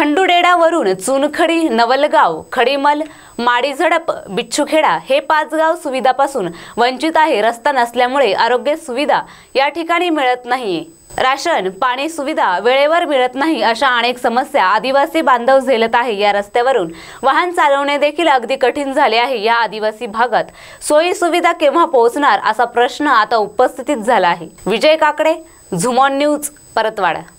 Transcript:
खंडुडेडावरून चुनखडी नवलगाव खडीमल माडीझडप बिच्छुखेडा हे पाच गाव सुविधापासून वंचित आहे रस्ता नसल्यामुळे आरोग्य सुविधा या ठिकाणी मिळत नाही राशन पाणी सुविधा वेळेवर मिळत नाही अशा अनेक समस्या आदिवासी बांधव झेलत आहे या रस्त्यावरून वाहन चालवणे देखील अगदी कठीण झाले आहे या आदिवासी भागात सोयी सुविधा केव्हा पोहोचणार असा प्रश्न आता उपस्थितीत झाला आहे विजय काकडे झुमॉन न्यूज परतवाडा